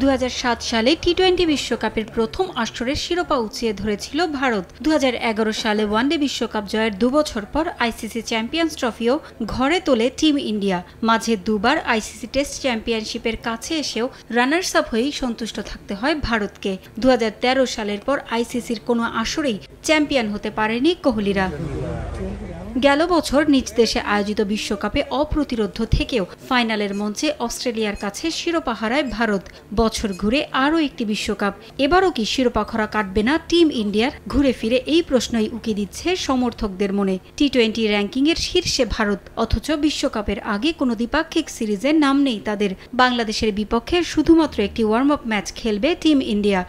দু সালে T twenty বিশ্বকাপের প্রথম আসরের শিরোপা উচিয়ে ধরেছিল ভারত দু সালে ওয়ানডে বিশ্বকাপ জয়ের দুবছর পর আইসিসি চ্যাম্পিয়ন্স ট্রফিও ঘরে তোলে টিম ইন্ডিয়া মাঝে দুবার আইসিসি টেস্ট চ্যাম্পিয়নশিপের কাছে এসেও রানার্স আপ হয়েই সন্তুষ্ট থাকতে হয় ভারতকে দু সালের পর আইসিসির কোনো আসরেই চ্যাম্পিয়ন হতে পারেনি কোহলিরা গেল বছর নিজ দেশে আয়োজিত বিশ্বকাপে অপ্রতিরোধ থেকেও ফাইনালের মঞ্চে অস্ট্রেলিয়ার কাছে শিরোপা হারায় ভারত বছর ঘুরে আরও একটি বিশ্বকাপ এবারও কি শিরোপা খরা কাটবে না টিম ইন্ডিয়ার ঘুরে ফিরে এই প্রশ্নই উকি দিচ্ছে সমর্থকদের মনে টি টোয়েন্টি র্যাঙ্কিংয়ের শীর্ষে ভারত অথচ বিশ্বকাপের আগে কোনো দ্বিপাক্ষিক সিরিজের নাম নেই তাদের বাংলাদেশের বিপক্ষে শুধুমাত্র একটি ওয়ার্ম আপ ম্যাচ খেলবে টিম ইন্ডিয়া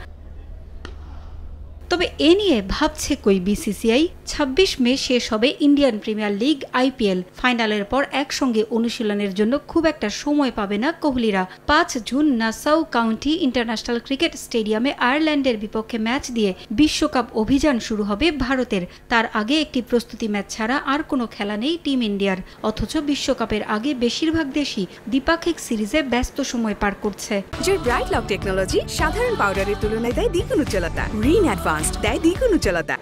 তবে এ নিয়ে ভাবছে কই বিসিসিআই ছাব্বিশ মে শেষ হবে ইন্ডিয়ান প্রিমিয়ার লিগ আইপিএল ফাইনালের পর একসঙ্গে অনুশীলনের জন্য খুব একটা সময় পাবে না কোহলিরা পাঁচ June Nassau county international cricket স্টেডিয়ামে আয়ারল্যান্ডের বিপক্ষে ম্যাচ দিয়ে বিশ্বকাপ অভিযান শুরু হবে ভারতের তার আগে একটি প্রস্তুতি ম্যাচ ছাড়া আর কোনো খেলা নেই টিম ইন্ডিয়ার অথচ বিশ্বকাপের আগে বেশিরভাগ দেশই দ্বিপাক্ষিক সিরিজে ব্যস্ত সময় পার করছে যে ব্রাইট লক টেকনোলজি সাধারণ পাউডারের তুলনায় দেয় দ্বিগুণ উজ্জ্বলতা রিন অ্যাডভান্স অ্যাডভান্সড দেয় দ্বিগুণ উজ্জ্বলতা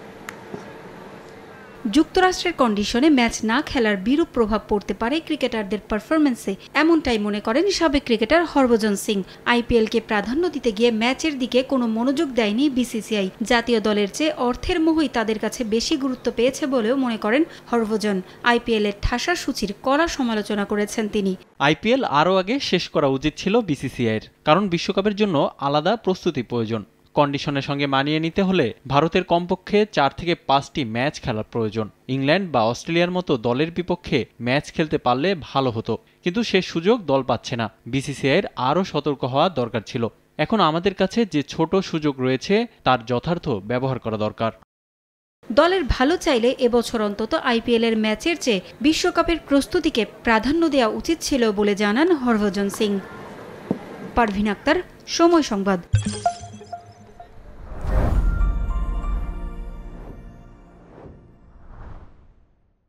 যুক্তরাষ্ট্রের কন্ডিশনে ম্যাচ না খেলার বিরূপ প্রভাব পড়তে পারে ক্রিকেটারদের পারফরমেন্সে এমনটাই মনে করেন সাবেক ক্রিকেটার হরভজন সিং আইপিএলকে প্রাধান্য দিতে গিয়ে ম্যাচের দিকে কোনো মনোযোগ দেয়নি বিসিসিআই জাতীয় দলের চেয়ে অর্থের মোহই তাদের কাছে বেশি গুরুত্ব পেয়েছে বলেও মনে করেন হরভজন আইপিএলের ঠাসা সূচির কড়া সমালোচনা করেছেন তিনি আইপিএল আরও আগে শেষ করা উচিত ছিল বিসিসিআইয়ের কারণ বিশ্বকাপের জন্য আলাদা প্রস্তুতি প্রয়োজন কন্ডিশনের সঙ্গে মানিয়ে নিতে হলে ভারতের কমপক্ষে চার থেকে পাঁচটি ম্যাচ খেলার প্রয়োজন ইংল্যান্ড বা অস্ট্রেলিয়ার মতো দলের বিপক্ষে ম্যাচ খেলতে পারলে ভালো হতো কিন্তু সে সুযোগ দল পাচ্ছে না বিসিসিআইয়ের আরও সতর্ক হওয়া দরকার ছিল এখন আমাদের কাছে যে ছোট সুযোগ রয়েছে তার যথার্থ ব্যবহার করা দরকার দলের ভালো চাইলে এবছর অন্তত আইপিএলের ম্যাচের চেয়ে বিশ্বকাপের প্রস্তুতিকে প্রাধান্য দেওয়া উচিত ছিল বলে জানান হরভজন সিং পারভিন আক্তার সময় সংবাদ